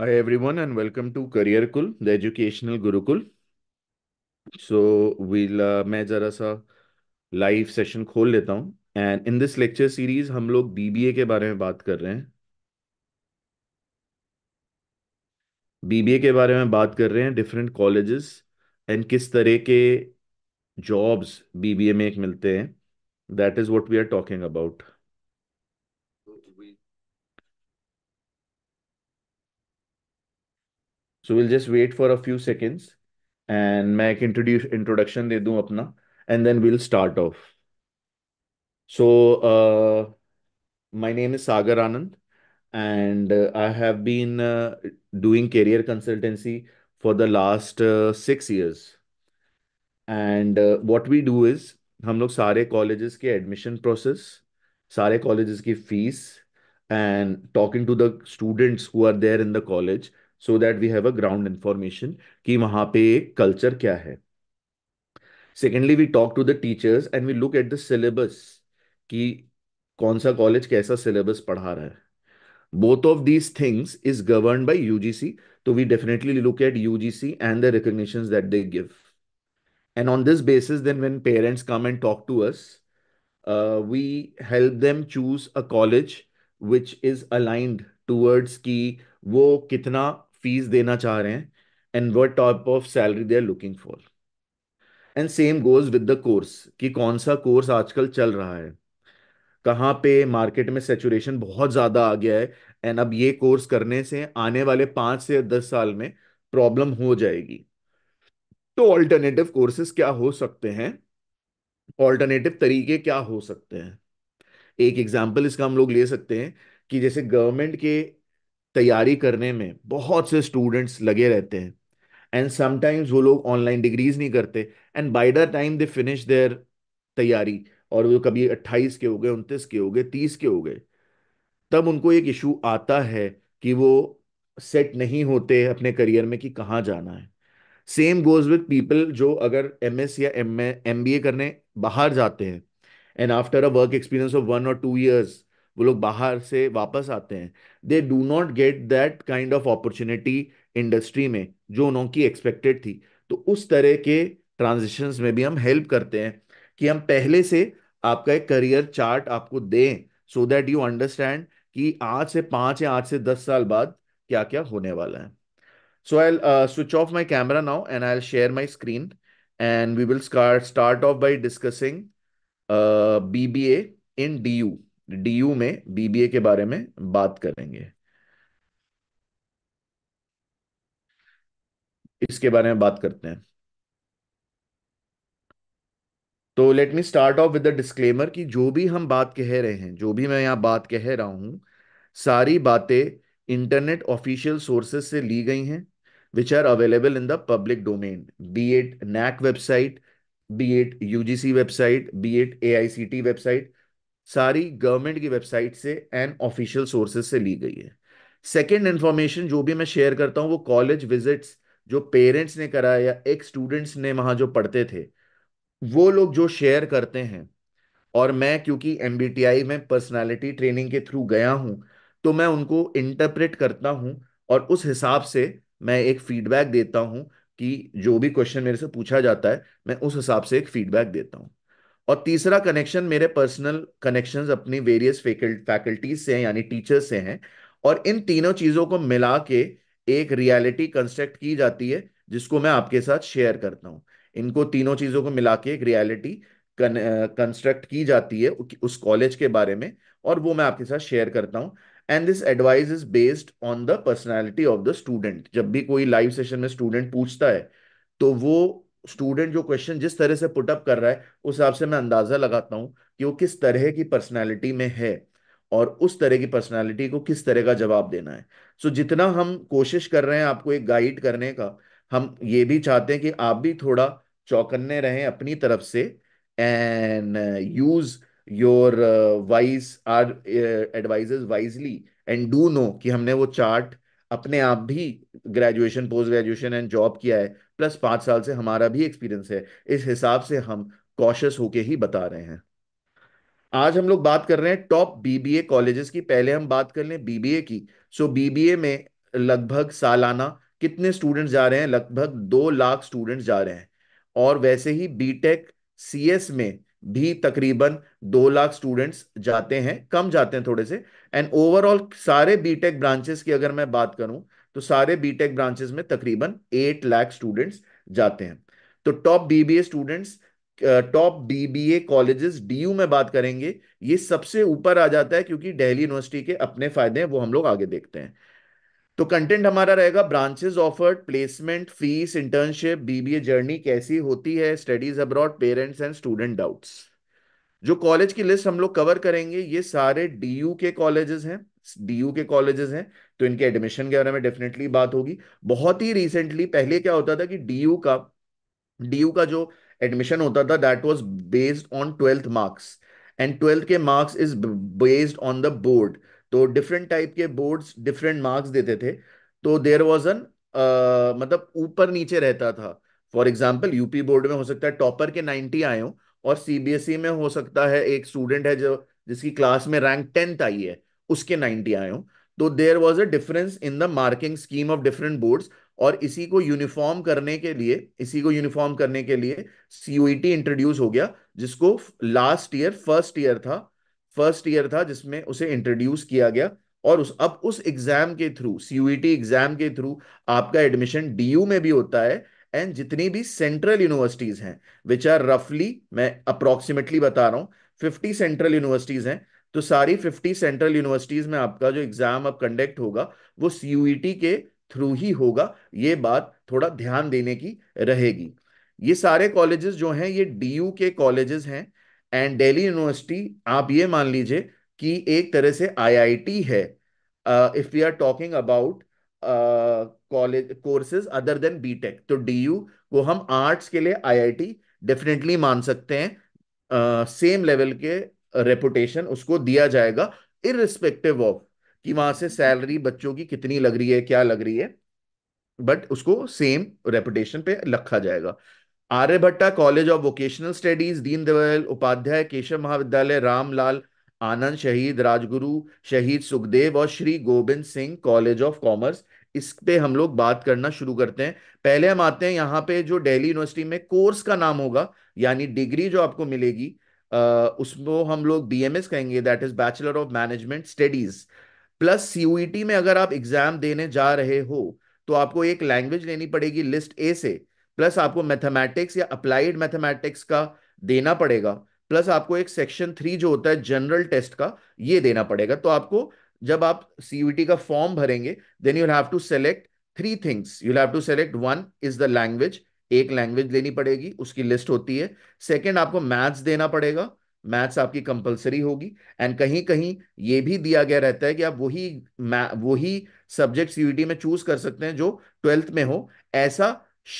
Hi everyone and welcome to Career Kul, the educational Gurukul. So we'll uh, मैं जरा सा live session खोल लेता हूँ and in this lecture series हम लोग बीबीए के बारे में बात कर रहे हैं बीबीए के बारे में बात कर रहे हैं डिफरेंट कॉलेजेस एंड किस तरह के जॉब्स बीबीए में एक मिलते हैं that is what we are talking about so we'll just wait for a few seconds and make introduce introduction दे दूं अपना and then we'll start off. So uh, my name is Sagar Anand and uh, I have been uh, doing career consultancy for the last uh, six years. And uh, what we do is हम लोग सारे colleges के admission process, सारे colleges की fees and talking to the students who are there in the college so that we have a ground information कि वहां पे culture क्या है secondly we talk to the teachers and we look at the syllabus कि कौन सा college कैसा syllabus पढ़ा रहा है both of these things is govern by U G C तो we definitely look at U G C and the recognition that they give and on this basis then when parents come and talk to us we help them choose a college which is aligned towards की वो कितना fees देना चाह रहे हैं and what type of salary they are looking for and same goes with the course कि कौन सा कोर्स आजकल चल रहा है कहाँ पे मार्केट में सेचुरेशन बहुत ज़्यादा आ गया है एंड अब ये कोर्स करने से आने वाले पांच से दस साल में प्रॉब्लम हो जाएगी तो ऑल्टरनेटिव कोर्सेस क्या हो सकते हैं ऑल्टरनेटिव तरीके क्या हो सकते हैं एक एग्जाम्पल इसका हम लोग ले सकते हैं कि जैसे गवर्नमेंट के तैयारी करने में बहुत से स्टूडेंट्स लगे रहते हैं एंड समटाइम्स वो लोग ऑनलाइन डिग्रीज नहीं करते and by the time they finish their तैयारी और वो कभी अट्ठाईस के हो गए उनतीस के हो गए तीस के हो गए तब उनको एक इशू आता है कि वो सेट नहीं होते अपने करियर में कि कहाँ जाना है सेम गोज विथ पीपल जो अगर एम एस या एम एम बी ए करने बाहर जाते हैं and after a work experience of one और टू ईयर्स वो लोग बाहर से वापस आते हैं they do not get that kind of opportunity industry में जो उनकी एक्सपेक्टेड थी तो उस तरह के ट्रांजेक्शन में भी हम हेल्प करते हैं कि हम पहले से आपका एक करियर चार्ट आपको दें सो दैट यू अंडरस्टैंड कि आज से पाँच या आज से दस साल बाद क्या क्या होने वाला है so I switch off my camera now and I share my screen and we will start off by discussing B B A in D U DU में बीबीए के बारे में बात करेंगे इसके बारे में बात करते हैं तो let me start off with the disclaimer कि जो भी हम बात कह रहे हैं जो भी मैं यहां बात कह रहा हूं सारी बातें इंटरनेट ऑफिशियल सोर्सेस से ली गई हैं which are available in the public domain be at NAAC website be at UGC website be at A website सारी गवर्नमेंट की वेबसाइट से एंड ऑफिशियल सोर्सेज से ली गई है सेकेंड इन्फॉर्मेशन जो भी मैं शेयर करता हूँ वो कॉलेज विजिट्स जो पेरेंट्स ने करा या एक स्टूडेंट्स ने वहां जो पढ़ते थे वो लोग जो शेयर करते हैं और मैं क्योंकि एम में पर्सनालिटी ट्रेनिंग के थ्रू गया हूँ तो मैं उनको इंटरप्रेट करता हूँ और उस हिसाब से मैं एक फीडबैक देता हूँ कि जो भी क्वेश्चन मेरे से पूछा जाता है मैं उस हिसाब से एक फीडबैक देता हूँ और तीसरा कनेक्शन मेरे पर्सनल कनेक्शंस अपनी वेरियस फैकल्टीज से हैं यानी टीचर्स से हैं और इन तीनों चीज़ों को मिला के एक रियलिटी कंस्ट्रक्ट की जाती है जिसको मैं आपके साथ शेयर करता हूँ इनको तीनों चीज़ों को मिला के एक रियलिटी कंस्ट्रक्ट की जाती है उस कॉलेज के बारे में और वो मैं आपके साथ शेयर करता हूँ and this advice is based on the personality of the student जब भी कोई लाइव सेशन में स्टूडेंट पूछता है तो वो स्टूडेंट जो क्वेश्चन जिस तरह से पुटअप कर रहा है उस हिसाब से मैं अंदाजा लगाता हूँ कि वो किस तरह की पर्सनैलिटी में है और उस तरह की पर्सनैलिटी को किस तरह का जवाब देना है सो so, जितना हम कोशिश कर रहे हैं आपको एक गाइड करने का हम ये भी चाहते हैं कि आप भी थोड़ा चौकन्ने रहें अपनी तरफ से and use your wise or advice wisely and do know कि हमने वो चार्ट अपने आप भी graduation post graduation and job किया है प्लस पांच साल से हमारा भी एक्सपीरियंस है इस हिसाब से हम कॉशस होके ही बता रहे हैं आज हम लोग बात कर रहे हैं टॉप बीबीए कॉलेजेस की पहले हम बात कर लें बीबीए की सो बीबीए में लगभग सालाना कितने स्टूडेंट्स जा रहे हैं लगभग दो लाख स्टूडेंट्स जा रहे हैं और वैसे ही बीटेक सीएस में भी तकरीबन दो लाख स्टूडेंट्स जाते हैं कम जाते हैं थोड़े से एंड ओवरऑल सारे बीटेक ब्रांचेस की अगर मैं बात करूं तो सारे बीटेक ब्रांचेस में तकरीबन एट लाख स्टूडेंट्स जाते हैं तो top BBA students top BBA colleges DU में बात करेंगे ये सबसे ऊपर आ जाता है क्योंकि दिल्ली यूनिवर्सिटी के अपने फायदे हैं वो हम लोग आगे देखते हैं तो कंटेंट हमारा रहेगा branches offered placement fees internship BBA journey कैसी होती है studies abroad parents and student doubts जो कॉलेज की लिस्ट हम लोग कवर करेंगे ये सारे डीयू के कॉलेजेस हैं डीयू के कॉलेजेस हैं तो इनके एडमिशन के बारे में डेफिनेटली बात होगी बहुत ही रिसेंटली पहले क्या होता था कि डीयू का डीयू का जो एडमिशन होता था that was based on twelfth marks and twelfth के marks is based on the board तो डिफरेंट टाइप के बोर्ड्स डिफरेंट मार्क्स देते थे तो देर वॉज एन मतलब ऊपर नीचे रहता था फॉर एग्जाम्पल यूपी बोर्ड में हो सकता है टॉपर के नाइनटी आए हों और सीबीएसई e में हो सकता है एक स्टूडेंट है जो जिसकी क्लास में रैंक टेंथ आई है उसके नाइनटी आए हो तो there was a difference in the marking scheme of different boards और इसी को यूनिफॉर्म करने के लिए इसी को यूनिफॉर्म करने के लिए सीयूईटी इंट्रोड्यूस e हो गया जिसको लास्ट ईयर फर्स्ट ईयर था फर्स्ट ईयर था जिसमें उसे इंट्रोड्यूस किया गया और उस अब उस एग्जाम के थ्रू सीयूईटी एग्जाम के थ्रू आपका एडमिशन डीयू में भी होता है एंड जितनी भी सेंट्रल यूनिवर्सिटीज हैं विच आर रफली मैं अप्रोक्सीमेटली बता रहा हूँ फिफ्टी सेंट्रल यूनिवर्सिटीज हैं तो सारी फिफ्टी सेंट्रल यूनिवर्सिटीज में आपका जो एग्जाम अब कंडक्ट होगा वो सीयूईटी e के थ्रू ही होगा ये बात थोड़ा ध्यान देने की रहेगी ये सारे कॉलेजेस जो हैं ये डीयू के कॉलेजेस हैं एंड दिल्ली यूनिवर्सिटी आप ये मान लीजिए कि एक तरह से आईआईटी है if we are talking about college courses other than BTech तो डीयू को हम आर्ट्स के लिए आईआईटी डेफिनेटली मान सकते हैं सेम uh, लेवल के रेपुटेशन उसको दिया जाएगा इरिस्पेक्टिव ऑफ कि वहां से सैलरी बच्चों की कितनी लग रही है क्या लग रही है बट उसको सेम रेपुटेशन पे रखा जाएगा Aryabhatta college of vocational studies Deendayal Upadhyaya Keshav Mahavidyalaya Ramlal Anand Shaheed Rajguru Shaheed Sukhdev और Shri Gobind Singh college of commerce इस पे हम लोग बात करना शुरू करते हैं पहले हम आते हैं यहाँ पे जो दिल्ली यूनिवर्सिटी में कोर्स का नाम होगा यानी डिग्री जो आपको मिलेगी उसको हम लोग बीएमएस कहेंगे that is bachelor of management studies plus CUET में अगर आप एग्जाम देने जा रहे हो तो आपको एक लैंग्वेज लेनी पड़ेगी लिस्ट ए से प्लस आपको मैथमेटिक्स या अप्लाइड मैथमेटिक्स का देना पड़ेगा प्लस आपको एक सेक्शन थ्री जो होता है जनरल टेस्ट का ये देना पड़ेगा तो आपको जब आप सीयूटी e का फॉर्म भरेंगे then you have to select three things you have to select one is the language एक लैंग्वेज लेनी पड़ेगी उसकी लिस्ट होती है सेकेंड आपको मैथ्स देना पड़ेगा मैथ्स आपकी कंपलसरी होगी एंड कहीं कहीं ये भी दिया गया रहता है कि आप वही वही सब्जेक्ट सीवीटी e में चूज कर सकते हैं जो ट्वेल्थ में हो ऐसा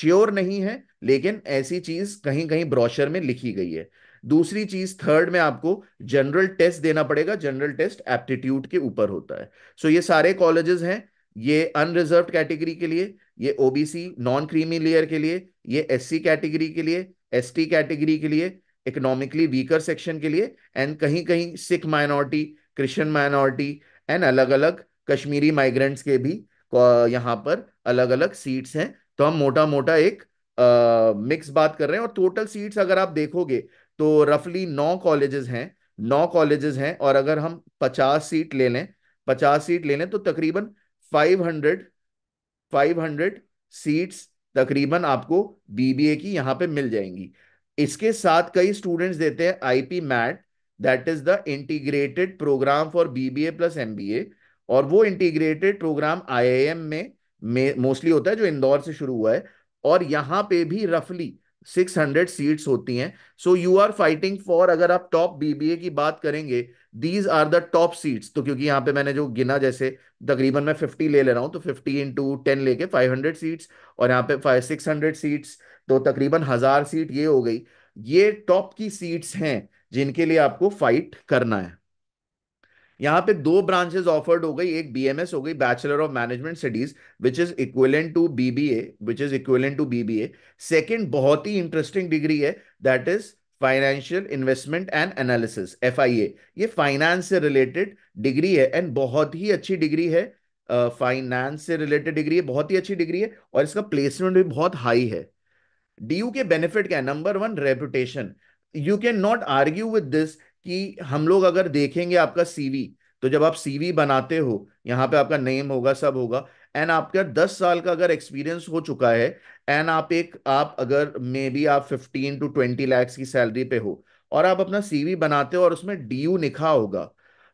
श्योर नहीं है लेकिन ऐसी चीज कहीं कहीं ब्रोशर में लिखी गई है दूसरी चीज थर्ड में आपको जनरल टेस्ट देना पड़ेगा जनरल टेस्ट एप्टीट्यूड के ऊपर होता है सो so, ये सारे कॉलेजेस हैं ये अनरिजर्व कैटेगरी के लिए ये ओबीसी नॉन क्रीमी लेयर के लिए ये एससी कैटेगरी के लिए एसटी कैटेगरी के लिए इकोनॉमिकली वीकर सेक्शन के लिए एंड कहीं कहीं Sikh minority Christian minority and अलग अलग कश्मीरी माइग्रेंट्स के भी यहाँ पर अलग अलग सीट्स हैं तो हम मोटा मोटा एक मिक्स बात कर रहे हैं और टोटल सीट्स अगर आप देखोगे तो रफली नौ कॉलेजेस हैं नौ कॉलेजेस हैं और अगर हम पचास सीट ले लें पचास सीट ले लें तो तकरीबन 500 500 सीट्स तकरीबन आपको बीबीए की यहां पे मिल जाएंगी इसके साथ कई स्टूडेंट्स देते हैं IP MAT that is the integrated programme for BBA plus MBA और वो इंटीग्रेटेड प्रोग्राम आईआईएम में मोस्टली होता है जो इंदौर से शुरू हुआ है और यहाँ पे भी रफली 600 सीट्स होती हैं so you are fighting for अगर आप टॉप बीबीए की बात करेंगे these are the top seats तो क्योंकि यहाँ पे मैंने जो गिना जैसे तकरीबन मैं फिफ्टी ले ले रहा हूँ तो फिफ्टी टू टेन लेके फाइव हंड्रेड सीट्स और यहाँ पे फाइव सिक्स हंड्रेड सीट्स तो तकरीबन हजार सीट ये हो गई ये टॉप की सीट्स हैं जिनके लिए आपको फाइट करना है यहाँ पे दो ब्रांचेस ऑफर्ड हो गई एक बी हो गई bachelor of management studies which is equivalent to BBA which is equivalent to BBA second बहुत ही इंटरेस्टिंग डिग्री है that is financial investment and analysis F ये फाइनेंस से रिलेटेड डिग्री है एंड बहुत ही अच्छी डिग्री है फाइनेंस uh, से रिलेटेड डिग्री है बहुत ही अच्छी डिग्री है और इसका प्लेसमेंट भी बहुत हाई है डी के बेनिफिट क्या है number one reputation you can not argue with this कि हम लोग अगर देखेंगे आपका सीवी तो जब आप सीवी बनाते हो यहाँ पे आपका नेम होगा सब होगा एंड आपका दस साल का अगर एक्सपीरियंस हो चुका है एंड आप एक आप अगर मे बी आप फिफ्टीन टू ट्वेंटी लैक्स की सैलरी पे हो और आप अपना सीवी बनाते हो और उसमें डी यू लिखा होगा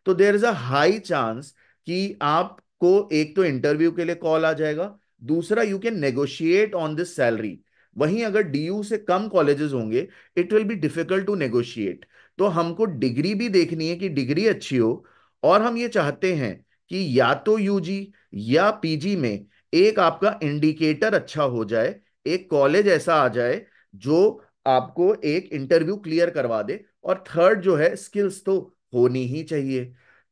तो there is a high chance कि आपको एक तो इंटरव्यू के लिए कॉल आ जाएगा दूसरा you can negotiate on this salary वहीं अगर डी यू से कम कॉलेजेस होंगे it will be difficult to negotiate तो हमको डिग्री भी देखनी है कि डिग्री अच्छी हो और हम ये चाहते हैं कि या तो यूजी या पीजी में एक आपका इंडिकेटर अच्छा हो जाए एक कॉलेज ऐसा आ जाए जो आपको एक इंटरव्यू क्लियर करवा दे और थर्ड जो है स्किल्स तो होनी ही चाहिए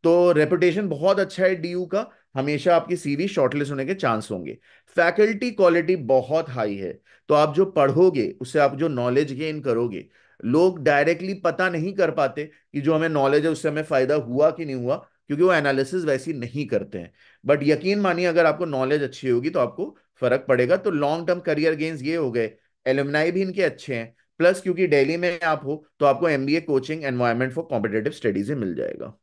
तो रेपुटेशन बहुत अच्छा है डीयू का हमेशा आपकी सीवी शॉर्टलिस्ट होने के चांस होंगे फैकल्टी क्वालिटी बहुत हाई है तो आप जो पढ़ोगे उससे आप जो नॉलेज गेन करोगे लोग डायरेक्टली पता नहीं कर पाते कि जो हमें नॉलेज है उससे हमें फायदा हुआ कि नहीं हुआ क्योंकि वो एनालिसिस वैसी नहीं करते हैं बट यकीन मानिए अगर आपको नॉलेज अच्छी होगी तो आपको फर्क पड़ेगा तो लॉन्ग टर्म करियर गेन्स ये हो गए एलुमनाई भी इनके अच्छे हैं प्लस क्योंकि डेली में आप हो तो आपको MBA coaching environment for competitive studies मिल जाएगा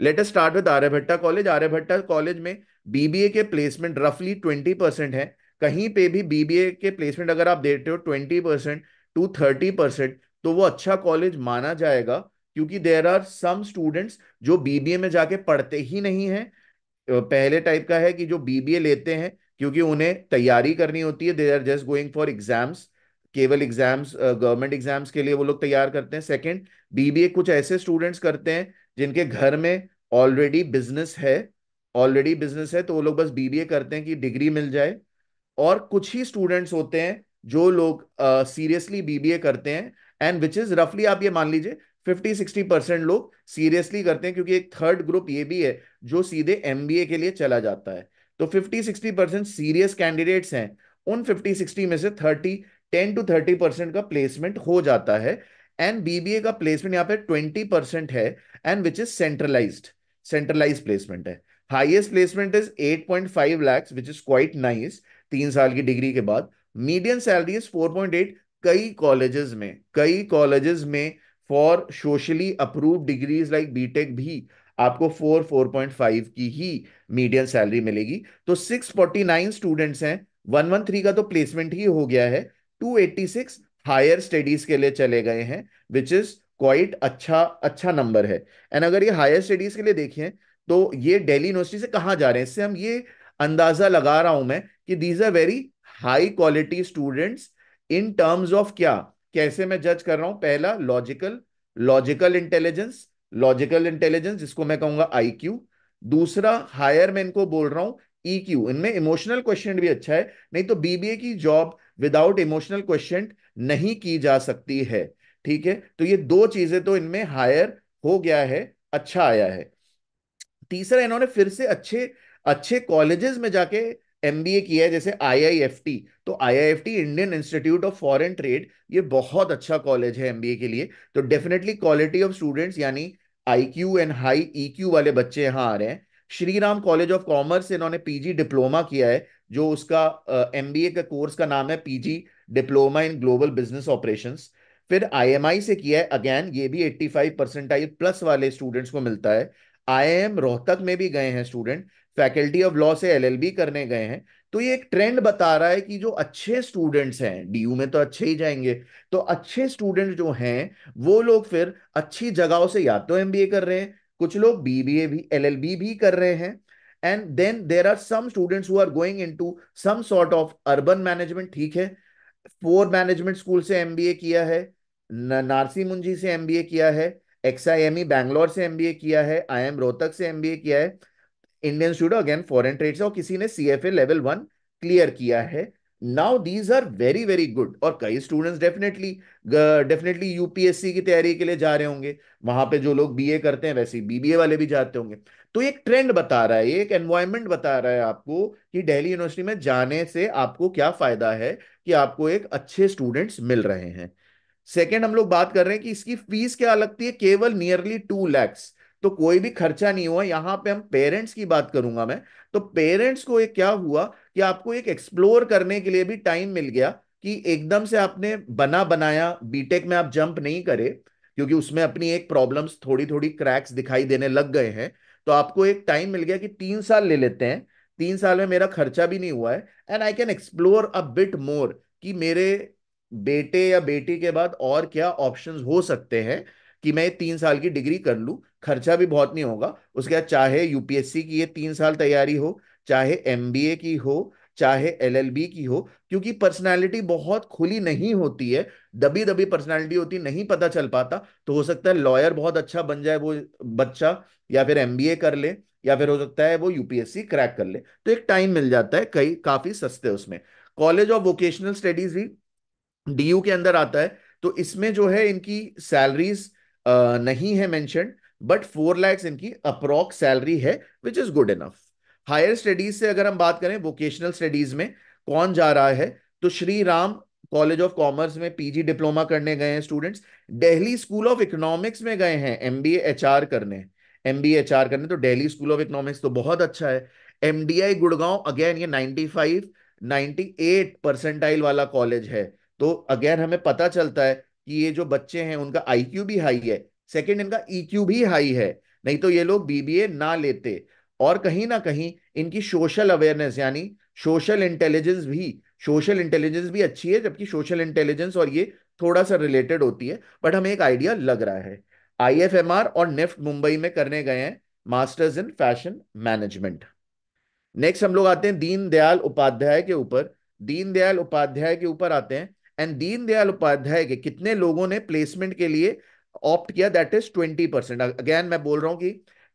let start with Aryabhatta college Aryabhatta college में बीबीए के प्लेसमेंट रफली ट्वेंटी परसेंट है कहीं पे भी बीबीए के प्लेसमेंट अगर आप देते हो twenty percent to thirty percent तो वो अच्छा कॉलेज माना जाएगा क्योंकि देर आर सम स्टूडेंट्स जो बीबीए में जाके पढ़ते ही नहीं है पहले टाइप का है कि जो बीबीए लेते हैं क्योंकि उन्हें तैयारी करनी होती है they are just going for exams केवल एग्जाम्स गवर्नमेंट एग्जाम्स के लिए वो लोग तैयार करते हैं सेकंड बीबीए कुछ ऐसे स्टूडेंट्स करते हैं जिनके घर में ऑलरेडी बिजनेस है ऑलरेडी बिजनेस है तो वो लोग बस बीबीए करते हैं कि डिग्री मिल जाए और कुछ ही स्टूडेंट्स होते हैं जो लोग सीरियसली बीबीए करते हैं एंड विच इज रफली आप ये मान लीजिए फिफ्टी सिक्सटी परसेंट लोग सीरियसली करते हैं क्योंकि एक थर्ड ग्रुप ये भी है जो सीधे एम के लिए चला जाता है तो fifty sixty percent serious candidates हैं उन फिफ्टी सिक्सटी में से thirty ten to thirty percent का प्लेसमेंट हो जाता है एंड बीबीए का प्लेसमेंट यहाँ पे ट्वेंटी परसेंट है and which is centralize centralize placement है highest placement is at point five lakhs which is quite nice तीन साल की डिग्री के बाद मीडियम सैलरी इज एट कई कॉलेजेस में कई कॉलेजेस में for socially approve degrees like BTech भी आपको फोर फोर पॉइंट फाइव की ही मीडियम सैलरी मिलेगी तो सिक्स फोर्टी नाइन स्टूडेंट्स हैं वन वन थ्री का तो प्लेसमेंट ही हो गया है two eighty six higher studies के लिए चले गए हैं विच इज क्वाइट अच्छा अच्छा नंबर है एंड अगर ये हायर स्टडीज के लिए देखें तो ये डेली यूनिवर्सिटी से कहाँ जा रहे हैं इससे हम ये अंदाजा लगा रहा हूं मैं कि these are very high quality students in terms of क्या कैसे मैं जज कर रहा हूं पहला logical logical intelligence logical intelligence जिसको मैं कहूंगा आईक्यू दूसरा हायर मैं इनको बोल रहा हूं ईक्यू e इनमें इमोशनल क्वेश्चन भी अच्छा है नहीं तो बीबीए की जॉब विदाउट इमोशनल क्वेश्चन नहीं की जा सकती है ठीक है तो ये दो चीजें तो इनमें हायर हो गया है अच्छा आया है तीसरा इन्होंने फिर से अच्छे अच्छे कॉलेजेस में जाके एमबीए किया है जैसे आईआईएफटी तो IIFT Indian institute of foreign trade ये बहुत अच्छा कॉलेज है एमबीए के लिए तो डेफिनेटली क्वालिटी ऑफ स्टूडेंट्स यानी आईक्यू एंड हाई ईक्यू वाले बच्चे यहाँ आ रहे हैं Shri Ram college of commerce से इन्होंने पीजी डिप्लोमा किया है जो उसका एमबीए uh, का कोर्स का नाम है PG diploma in global business operations फिर आईएमआई से किया है अगेन ये भी 85 परसेंटाइल प्लस वाले स्टूडेंट्स को मिलता है एम रोहतक में भी गए हैं स्टूडेंट फैकल्टी ऑफ लॉ से एलएलबी करने गए हैं तो ये एक ट्रेंड बता रहा है कि जो अच्छे स्टूडेंट्स हैं डीयू में तो अच्छे ही जाएंगे तो अच्छे स्टूडेंट जो हैं वो लोग फिर अच्छी जगहों से या तो एमबीए कर रहे हैं कुछ लोग बीबीए भी एलएलबी भी कर रहे हैं and then there are some students who are going into some sort of urban management ठीक है फोर मैनेजमेंट स्कूल से एमबीए किया है नारसी मुंजी से एमबीए किया है X I M E Bangalore से एमबीए किया है आई एम रोहतक से एमबीए किया है Indian student again foreign trade से और किसी ने C F A level one clear किया है now these are very very good और कई स्टूडेंट्स डेफिनेटली डेफिनेटली यूपीएससी की तैयारी के लिए जा रहे होंगे वहां पे जो लोग बीए करते हैं वैसे बीबीए वाले भी जाते होंगे तो एक ट्रेंड बता रहा है एक एनवायरमेंट बता रहा है आपको कि दिल्ली यूनिवर्सिटी में जाने से आपको क्या फायदा है कि आपको एक अच्छे स्टूडेंट्स मिल रहे हैं सेकेंड हम लोग बात कर रहे हैं कि इसकी फीस क्या लगती है केवल नियरली टू लैक्स तो कोई भी खर्चा नहीं हुआ यहाँ पे हम पेरेंट्स की बात करूंगा मैं तो पेरेंट्स को ये क्या हुआ कि आपको एक एक्सप्लोर करने के लिए भी टाइम मिल गया कि एकदम से आपने बना बनाया बीटेक में आप जंप नहीं करे क्योंकि उसमें अपनी एक प्रॉब्लम्स थोड़ी थोड़ी क्रैक्स दिखाई देने लग गए हैं तो आपको एक टाइम मिल गया कि तीन साल ले लेते हैं तीन साल में मेरा खर्चा भी नहीं हुआ है and I can explore a bit more कि मेरे बेटे या बेटी के बाद और क्या ऑप्शंस हो सकते हैं कि मैं तीन साल की डिग्री कर लूं खर्चा भी बहुत नहीं होगा उसके बाद चाहे यूपीएससी की ये तीन साल तैयारी हो चाहे एम की हो चाहे एल की हो क्योंकि पर्सनालिटी बहुत खुली नहीं होती है दबी दबी पर्सनालिटी होती नहीं पता चल पाता तो हो सकता है लॉयर बहुत अच्छा बन जाए वो बच्चा या फिर एम कर ले या फिर हो सकता है वो यूपीएससी क्रैक कर ले तो एक टाइम मिल जाता है कई काफी सस्ते उसमें कॉलेज ऑफ वोकेशनल स्टडीज भी डी के अंदर आता है तो इसमें जो है इनकी सैलरीज नहीं है मैंशन बट फोर लैक्स इनकी अप्रोक्स सैलरी है which is good enough higher studies से अगर हम बात करें वोकेशनल स्टडीज में कौन जा रहा है तो Shri Ram college of commerce में पीजी डिप्लोमा करने गए हैं students Delhi school of economics में गए हैं एमबीए एचआर करने एमबीए एचआर करने तो दिल्ली स्कूल ऑफ इकोनॉमिक्स तो बहुत अच्छा है एमडीआई गुड़गांव अगेन ये 95 98 परसेंटाइल वाला कॉलेज है तो अगेन हमें पता चलता है कि ये जो बच्चे हैं उनका आईक्यू भी हाई है सेकेंड इनका ईक्यू e भी हाई है नहीं तो ये लोग बीबीए ना लेते और कहीं ना कहीं इनकी सोशल अवेयरनेस यानी सोशल इंटेलिजेंस भी सोशल इंटेलिजेंस भी अच्छी है जबकि सोशल इंटेलिजेंस और ये थोड़ा सा रिलेटेड होती है बट हमें एक आइडिया लग रहा है आईएफएमआर और निफ्ट मुंबई में करने गए हैं masters in fashion management next हम लोग आते हैं दीनदयाल उपाध्याय के ऊपर दीनदयाल उपाध्याय के ऊपर आते हैं एंड दीनदयाल उपाध्याय के कितने लोगों ने प्लेसमेंट के लिए ऑप्ट किया that is twenty percent again मैं बोल रहा हूँ कि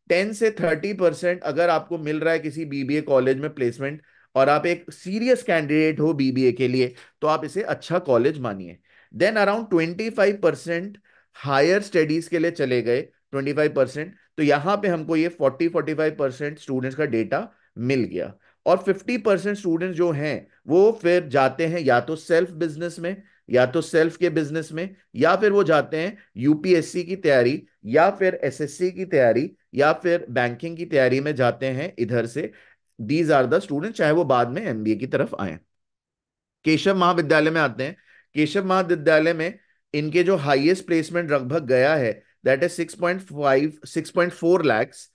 टेन से थर्टी परसेंट अगर आपको मिल रहा है किसी बीबीए कॉलेज में प्लेसमेंट और आप एक सीरियस कैंडिडेट हो बीबीए के लिए तो आप इसे अच्छा कॉलेज मानिए then around twenty five percent higher studies के लिए चले गए ट्वेंटी फाइव परसेंट तो यहाँ पे हमको ये forty forty five percent students का डेटा मिल गया और फिफ्टी परसेंट स्टूडेंट्स जो हैं वो फिर जाते हैं या तो सेल्फ बिजनेस में या तो सेल्फ के बिजनेस में या फिर वो जाते हैं यूपीएससी की तैयारी या फिर एसएससी की तैयारी या फिर बैंकिंग की तैयारी में जाते हैं इधर से दीज आर द स्टूडेंट चाहे वो बाद में एमबीए की तरफ आए केशव महाविद्यालय में आते हैं केशव महाविद्यालय में इनके जो हाइएस्ट प्लेसमेंट लगभग गया है that is six point five six point four lakhs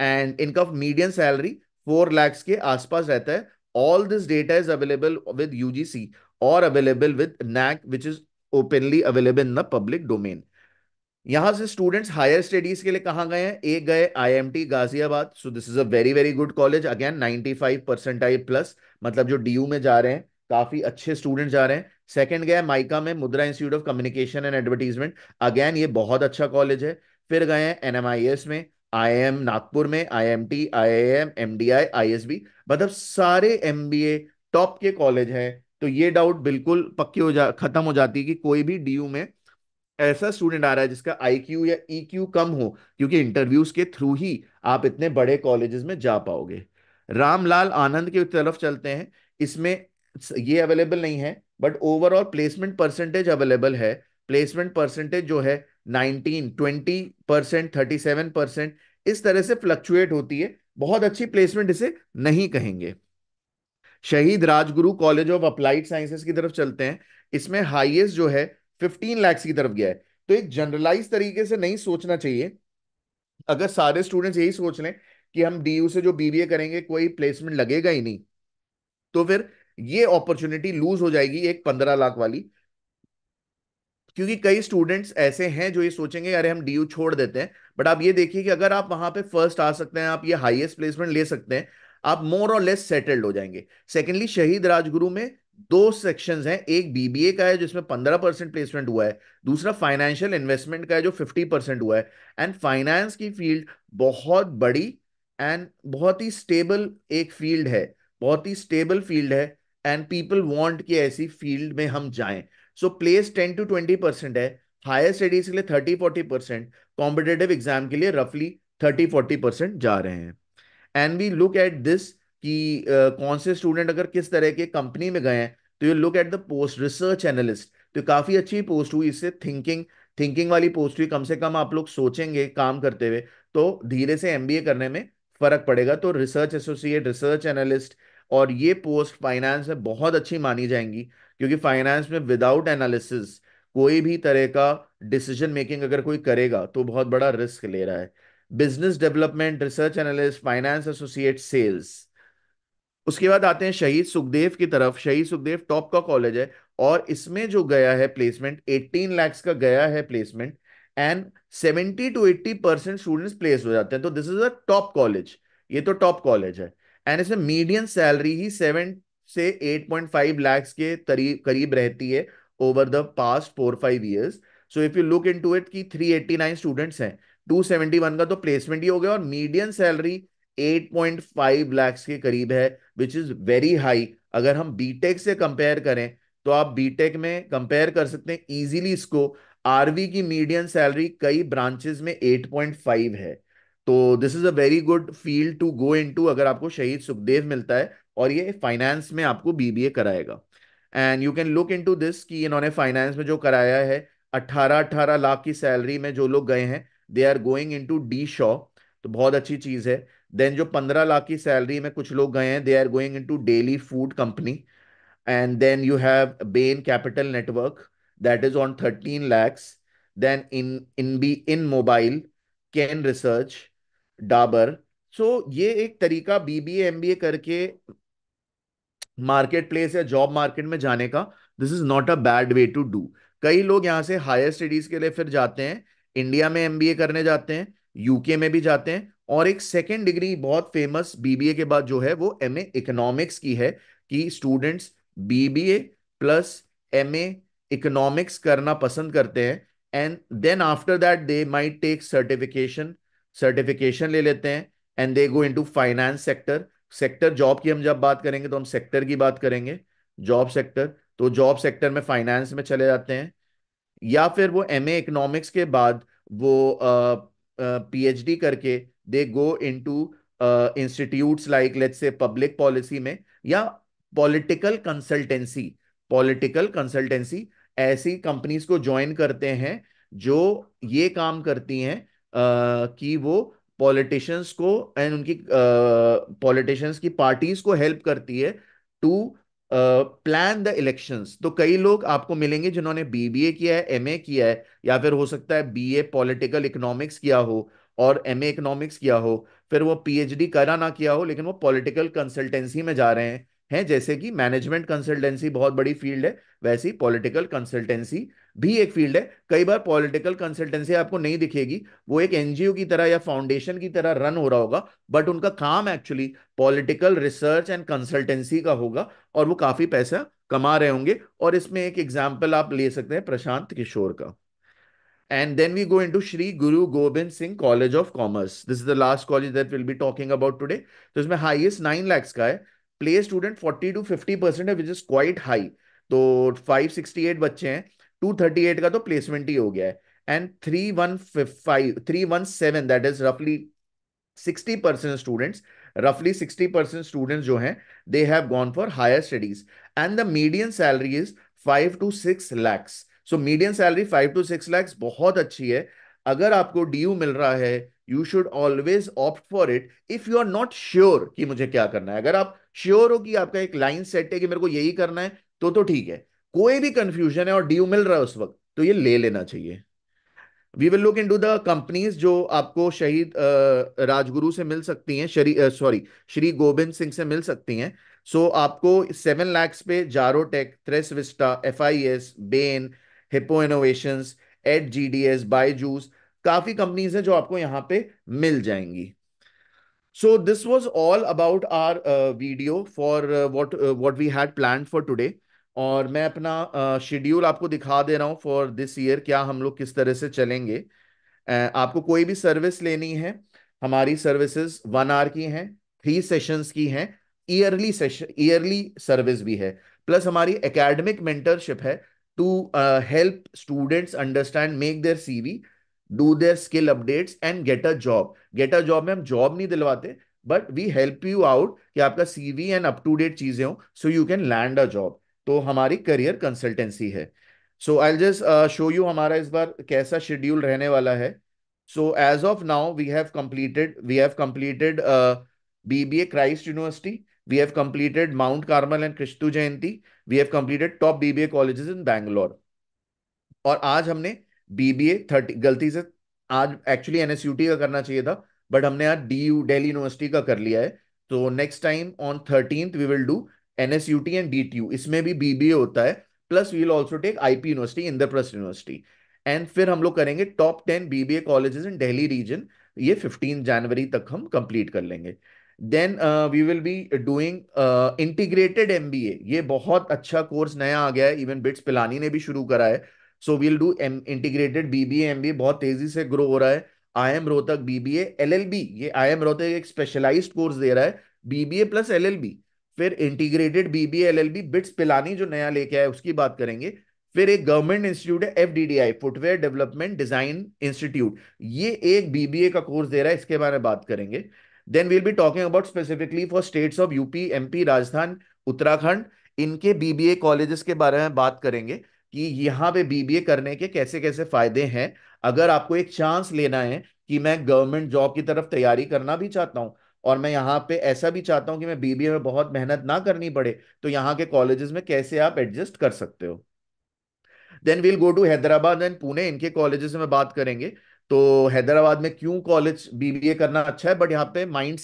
and इनका मीडियम सैलरी फोर लैक्स के आसपास रहता है all this data is available with UGC और available with NAAC which is openly available in the public domain यहां से स्टूडेंट्स हायर स्टडीज के लिए कहाँ गए हैं एक गए IMT Ghaziabad so this is a very very good college again 95 I plus मतलब जो डीयू में जा रहे हैं काफी अच्छे स्टूडेंट जा रहे हैं सेकंड गया माइका में Mudra institute of communication and advertisement again ये बहुत अच्छा कॉलेज है फिर गए हैं एनएमआईएस में आईएम नागपुर में आई आईएएम एमडीआई आईएसबी मतलब सारे एमबीए टॉप के कॉलेज हैं तो ये डाउट बिल्कुल पक्की हो जा खत्म हो जाती है कि कोई भी डी में ऐसा स्टूडेंट आ रहा है जिसका आई या ई e कम हो क्योंकि इंटरव्यूज के थ्रू ही आप इतने बड़े कॉलेजेस में जा पाओगे रामलाल आनंद की तरफ चलते हैं इसमें ये अवेलेबल नहीं है but overall placement percentage available है प्लेसमेंट परसेंटेज जो है nineteen twenty percent thirty seven percent इस तरह से फ्लक्चुएट होती है बहुत अच्छी प्लेसमेंट इसे नहीं कहेंगे Shaheed Rajguru college of applied sciences की तरफ चलते हैं इसमें हाईएस्ट जो है फिफ्टीन लैक्स की तरफ गया है तो एक जनरलाइज तरीके से नहीं सोचना चाहिए अगर सारे स्टूडेंट्स यही सोच लें कि हम डी से जो बीबीए करेंगे कोई प्लेसमेंट लगेगा ही नहीं तो फिर ये अपॉर्चुनिटी लूज हो जाएगी एक पंद्रह लाख वाली क्योंकि कई स्टूडेंट्स ऐसे हैं जो ये सोचेंगे अरे हम डी छोड़ देते हैं बट आप ये देखिए कि अगर आप वहां पे फर्स्ट आ सकते हैं आप ये हाईएस्ट प्लेसमेंट ले सकते हैं आप मोर और लेस सेटल्ड हो जाएंगे सेकेंडली शहीद राजगुरु में दो सेक्शंस हैं एक बीबीए का है जिसमें पंद्रह परसेंट प्लेसमेंट हुआ है दूसरा फाइनेंशियल इन्वेस्टमेंट का है जो फिफ्टी परसेंट हुआ है एंड फाइनेंस की फील्ड बहुत बड़ी एंड बहुत ही स्टेबल एक फील्ड है बहुत ही स्टेबल फील्ड है एंड पीपल वांट कि ऐसी फील्ड में हम जाएं so place ten to twenty percent है हायर स्टडीज के लिए thirty forty percent competitive exam के लिए रफली थर्टी फोर्टी परसेंट जा रहे हैं and we look at this कि uh, कौन से स्टूडेंट अगर किस तरह के कंपनी में गए हैं तो you look at the post research analyst तो काफी अच्छी पोस्ट हुई इससे थिंकिंग थिंकिंग वाली पोस्ट हुई कम से कम आप लोग सोचेंगे काम करते हुए तो धीरे से एम करने में फर्क पड़ेगा तो रिसर्च एसोसिएट रिसर्च एनालिस्ट और ये पोस्ट फाइनेंस में बहुत अच्छी मानी जाएंगी क्योंकि फाइनेंस में विदाउट एनालिसिस कोई भी तरह का डिसीजन मेकिंग अगर कोई करेगा तो बहुत बड़ा रिस्क ले रहा है business development research analyst finance associate sales उसके बाद आते हैं शहीद सुखदेव की तरफ शहीद सुखदेव टॉप का कॉलेज है और इसमें जो गया है प्लेसमेंट 18 लाख का गया है placement and 70 to 80 percent students place हो जाते हैं तो this is a top college ये तो टॉप कॉलेज है एंड इसमें मीडियम सैलरी ही सेवन से एट पॉइंट फाइव लैक्स के करीब रहती है over the past four five years so if you look into it की थ्री नाइन स्टूडेंट्स हैं 271 का तो प्लेसमेंट ही हो गया और मीडियम सैलरी 8.5 लाख के करीब है विच इज वेरी हाई अगर हम बीटेक से कंपेयर करें तो आप बीटेक में कंपेयर कर सकते हैं इजीली इसको आरवी की मीडियम सैलरी कई ब्रांचेस में 8.5 है तो this is a very good field to go into अगर आपको शहीद सुखदेव मिलता है और ये फाइनेंस में आपको बीबीए कराएगा and you can look into this कि इन्होंने फाइनेंस में जो कराया है 18 18 लाख की सैलरी में जो लोग गए हैं they are going into D Shaw तो बहुत अच्छी चीज़ है देन जो पंद्रह लाख की सैलरी में कुछ लोग गए हैं they are going into daily food company and then you have Bain capital network that is on thirteen lakhs then in in B in mobile can research Dabur so ये एक तरीका बीबीए एमबीए करके market place या job market में जाने का this is not a bad way to do कई लोग यहाँ से हायर स्टडीज के लिए फिर जाते हैं इंडिया में एमबीए करने जाते हैं यूके में भी जाते हैं और एक सेकेंड डिग्री बहुत फेमस बीबीए के बाद जो है वो एम इकोनॉमिक्स की है कि students BBA plus M economics करना पसंद करते हैं and then after that they might take certification certification ले लेते हैं and they go into finance sector sector job की हम जब बात करेंगे तो हम सेक्टर की बात करेंगे जॉब सेक्टर तो जॉब सेक्टर में फाइनेंस में चले जाते हैं या फिर वो एम इकोनॉमिक्स के बाद वो डी करके they go to institutes like let's say public policy में या पॉलिटिकल कंसल्टेंसी पॉलिटिकल कंसल्टेंसी ऐसी कंपनीज को ज्वाइन करते हैं जो ये काम करती हैं कि वो पॉलिटिशियंस को एंड उनकी पॉलिटिशियंस की पार्टीज को हेल्प करती है टू प्लान द इलेक्शन तो कई लोग आपको मिलेंगे जिन्होंने बीबीए किया है एमए किया है या फिर हो सकता है बीए पॉलिटिकल इकोनॉमिक्स किया हो और एमए इकोनॉमिक्स किया हो फिर वो पीएचडी करा ना किया हो लेकिन वो पॉलिटिकल कंसल्टेंसी में जा रहे हैं हैं जैसे कि मैनेजमेंट कंसल्टेंसी बहुत बड़ी फील्ड है वैसी पॉलिटिकल कंसल्टेंसी भी एक फील्ड है कई बार पॉलिटिकल कंसल्टेंसी आपको नहीं दिखेगी वो एक एनजीओ की तरह या फाउंडेशन की तरह रन हो रहा होगा बट उनका काम actually political research and consultancy का होगा और वो काफी पैसा कमा रहे होंगे और इसमें एक एग्जाम्पल आप ले सकते हैं प्रशांत किशोर का then we go into Shri Guru Gobind Singh college of commerce this is the last college that will be talking about today तो इसमें हाइएस्ट नाइन लैक्स का है placed student forty to fifty percent है विच इज क्वाइट हाई तो five sixty eight बच्चे हैं to thirty eight का तो प्लेसमेंट ही हो गया है and three one five three one seven that is रफली सिक्सटी परसेंट स्टूडेंट्स रफली सिक्सटी परसेंट स्टूडेंट्स जो हैं they have gone for higher studies and the medium salary is five to six lakhs so medium salary five to six lakhs बहुत अच्छी है अगर आपको DU मिल रहा है you should always opt for it if you are not sure कि मुझे क्या करना है अगर आप श्योर हो कि आपका एक लाइन सेट है कि मेरे को यही करना है तो तो ठीक है कोई भी कंफ्यूजन है और ड्यू मिल रहा है उस वक्त तो ये ले लेना चाहिए we will look into the companies जो आपको शहीद राजगुरु से मिल सकती हैं श्री सॉरी श्री गोविंद सिंह से मिल सकती हैं सो so, आपको सेवन लैक्स पे Jaro tech thrace Vista F I S Bain hippo innovation at G D S Byju's काफी कंपनीज हैं जो आपको यहाँ पे मिल जाएंगी so this was all about our video for for uh, we had plan for today और मैं अपना शेड्यूल uh, आपको दिखा दे रहा हूँ फॉर दिस ईयर क्या हम लोग किस तरह से चलेंगे uh, आपको कोई भी सर्विस लेनी है हमारी सर्विसेज वन आर की हैं थ्री सेशंस की हैं ईयरली सेशन ईयरली सर्विस भी है प्लस हमारी एकेडमिक मेंटरशिप है to help students understand make their CV do their skill updates and get a job get a job में हम जॉब नहीं दिलवाते but we help you out कि आपका CV and up to date चीजें हो so you can land a job तो हमारी करियर कंसल्टेंसी है so I just show you हमारा इस बार कैसा शेड्यूल रहने वाला है so as of now we have completed we have completed BBA Christ university we have completed Mount Carmel and Krishtu Jayanti. We have completed top BBA colleges in Bangalore. और आज हमने बीबीए थर्टी गलती से आज actually NSUT का करना चाहिए था बट हमने आज डी यू डेली यूनिवर्सिटी का कर लिया है तो next time on thirteenth we will do NSUT and D T U इसमें भी बीबीए होता है plus we will also take IP university Indraprastha university and फिर हम लोग करेंगे top ten BBA colleges in Delhi region ये फिफ्टीन जनवरी तक हम कंप्लीट कर लेंगे then we will be doing integrated A ये बहुत अच्छा कोर्स नया आ गया है इवन बिट्स पिलानी ने भी शुरू करा है so we'll do M integrated BBA MBA बहुत तेजी से ग्रो हो रहा है I M Rohtak BBA L L B ये आई एम रोहतक एक स्पेशलाइज कोर्स दे रहा है BBA plus L L B फिर integrated BBA L L B BITS Pilani जो नया लेके आया उसकी बात करेंगे फिर एक गवर्नमेंट इंस्टीट्यूट है F D D I footwear development design institute ये एक बीबीए का कोर्स दे रहा है इसके बारे में बात करेंगे then we'll be talking about specifically for states of UP MP Rajasthan Uttarakhand इनके बीबीए कॉलेजेस के बारे में बात करेंगे कि यहाँ पे बीबीए करने के कैसे कैसे फायदे हैं अगर आपको एक चांस लेना है कि मैं गवर्नमेंट जॉब की तरफ तैयारी करना भी चाहता हूँ और मैं यहाँ पे ऐसा भी चाहता हूँ कि मैं बीबीए में बहुत मेहनत ना करनी पड़े तो यहाँ के कॉलेजेस में कैसे आप एडजस्ट कर सकते हो then we'll go to Hyderabad and Pune इनके कॉलेजेस में बात करेंगे तो हैदराबाद में क्यों कॉलेज बीबीए करना अच्छा है बट यहाँ पे माइंड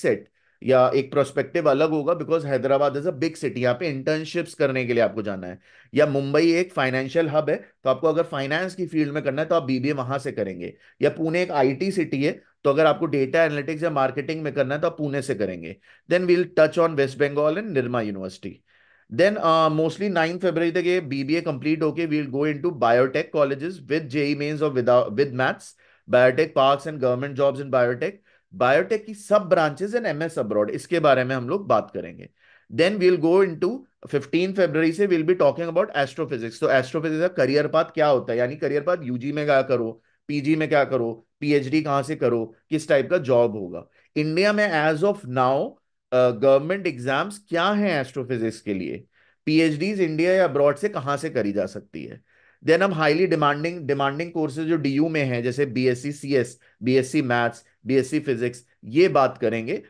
या एक प्रोस्पेक्टिव अलग होगा because Hyderabad is a big city यहाँ पे इंटर्नशिप्स करने के लिए आपको जाना है या मुंबई एक फाइनेंशियल हब है तो आपको अगर फाइनेंस की फील्ड में करना है तो आप बीबीए वहां से करेंगे या पुणे एक आईटी सिटी है तो अगर आपको डेटा एनालिटिक्स या मार्केटिंग में करना है तो आप पुणे से करेंगे then we'll touch on west Bengal and Nirma university then mostly ninth feb तक ये बीबीए कंप्लीट होके we'll go into biotech colleges with JEE mains और with maths biotech park and government jobs in biotech biotech की सब branches and MS abroad इसके बारे में हम लोग बात करेंगे then we'll go into fifteen feb से will be talking about astrophysics तो एस्ट्रोफिजिक्स का करियर पाथ क्या होता है यानी करियर पाथ यूजी में क्या करो पीजी में क्या करो पीएचडी कहाँ से करो किस टाइप का जॉब होगा इंडिया में as of now government exams क्या हैं एस्ट्रोफिजिक्स के लिए पीएचडीज इंडिया या अब्रॉड से कहाँ से करी जा सकती है देन हम हाईली डिमांडिंग डिमांडिंग कोर्सेज जो डीयू में हैं जैसे BSc CS BSc maths BSc physics ये बात करेंगे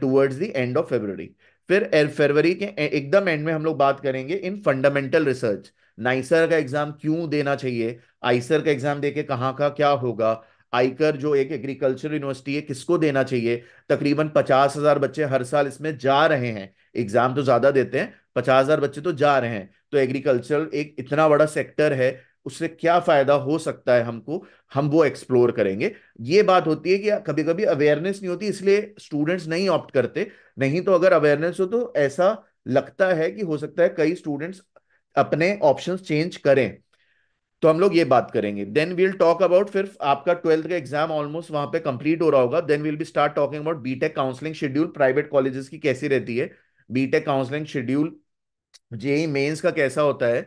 towards the end of February फिर फरवरी के एकदम एंड में हम लोग बात करेंगे इन फंडामेंटल रिसर्च नाइसर का एग्जाम क्यों देना चाहिए आइसर का एग्जाम देके कहाँ का क्या होगा आईकर जो एक एग्रीकल्चर यूनिवर्सिटी है किसको देना चाहिए तकरीबन पचास हजार बच्चे हर साल इसमें जा रहे हैं एग्जाम तो ज्यादा देते हैं पचास हजार बच्चे तो जा रहे हैं तो एग्रीकल्चर एक इतना बड़ा सेक्टर है उससे क्या फायदा हो सकता है हमको हम वो एक्सप्लोर करेंगे ये बात होती है कि कभी कभी अवेयरनेस नहीं होती इसलिए स्टूडेंट्स नहीं ऑप्ट करते नहीं तो अगर अवेयरनेस हो तो ऐसा लगता है कि हो सकता है कई स्टूडेंट्स अपने ऑप्शन चेंज करें तो हम लोग ये बात करेंगे देन वील टॉक अबाउट फिर आपका ट्वेल्थ का एग्जाम ऑलमोस्ट वहां पे कंप्लीट हो रहा होगा then we'll be start talking about BTech counselling schedule private colleges की कैसी रहती है BTech counselling schedule JEE mains का कैसा होता है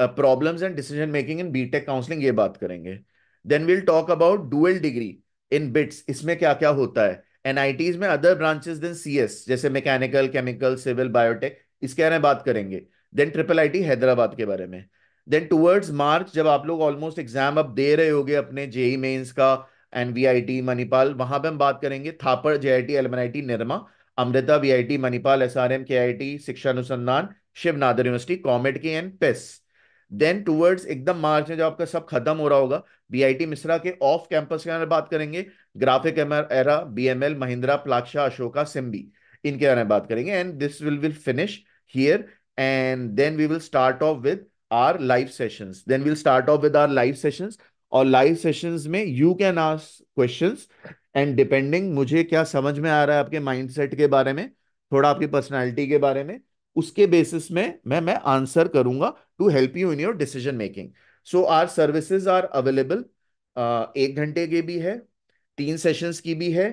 problem and decision making in B tech counselling ये बात करेंगे then will talk about dual degree in BITS इसमें क्या क्या होता है एनआईटीज में other branches then C S जैसे मैकेनिकल केमिकल सिविल बायोटेक इसके बारे में बात करेंगे then triple I T Hyderabad के बारे में देन टूवर्ड्स मार्च जब आप लोग ऑलमोस्ट एग्जाम अब दे रहे होगे अपने जेई मेन्स e का N V I T Manipal वहां पर हम बात करेंगे थापर जे आई टी एलमन Nirma Amrita V I T Manipal S R M K I T शिक्षा अनुसंधान शिव नादर यूनिवर्सिटी कॉमेड के एंड पेस्ट देन टूवर्ड्स एकदम मार्च में जब आपका सब खत्म हो रहा होगा बीआईटी मिश्रा के ऑफ कैंपस के बारे में बात करेंगे graphic era BML Mahindra Plaksha Ashoka Symbi इनके बारे में बात करेंगे and this will will finish here and then we will start off with our live sessions then will start off with our live sessions और लाइव सेशंस में you can ask questions and depending मुझे क्या समझ में आ रहा है आपके mindset के बारे में थोड़ा आपकी पर्सनालिटी के बारे में उसके बेसिस में मैं मैं आंसर करूंगा to help you in your decision making. So our services are available. Uh, एक घंटे के भी है तीन सेशंस की भी है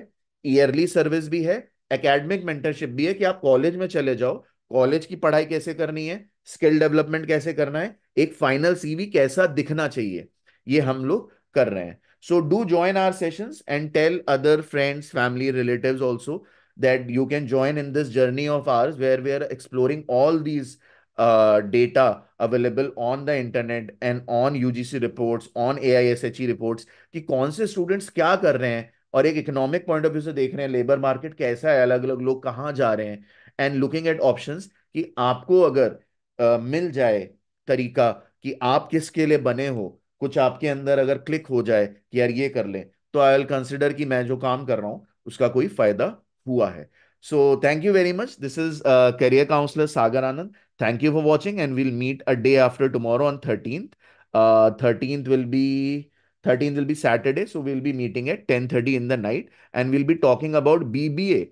ईयरली सर्विस भी है एकेडमिक मेंटरशिप भी है कि आप कॉलेज में चले जाओ कॉलेज की पढ़ाई कैसे करनी है स्किल डेवलपमेंट कैसे करना है एक फाइनल सीवी कैसा दिखना चाहिए ये हम लोग कर रहे हैं so do join our sessions and tell other friends family relatives also that you can join in this journey of ours where we are exploring all these Uh, data available on the internet and on UGC reports, on AISHE reports, कि कौन से students क्या कर रहे हैं और एक economic point of view से देख रहे हैं लेबर मार्केट कैसा है अलग अलग लोग कहाँ जा रहे हैं एंड लुकिंग एट options कि आपको अगर uh, मिल जाए तरीका कि आप किसके लिए बने हो कुछ आपके अंदर अगर क्लिक हो जाए कि यार ये कर लें तो आई विल कंसिडर कि मैं जो काम कर रहा हूँ उसका कोई फायदा हुआ है so thank you very much this is career counsellor Sagar Anand Thank you for watching, and we'll meet a day after tomorrow on 13th. Uh, 13th will be 13th will be Saturday, so we'll be meeting at 10:30 in the night, and we'll be talking about BBA,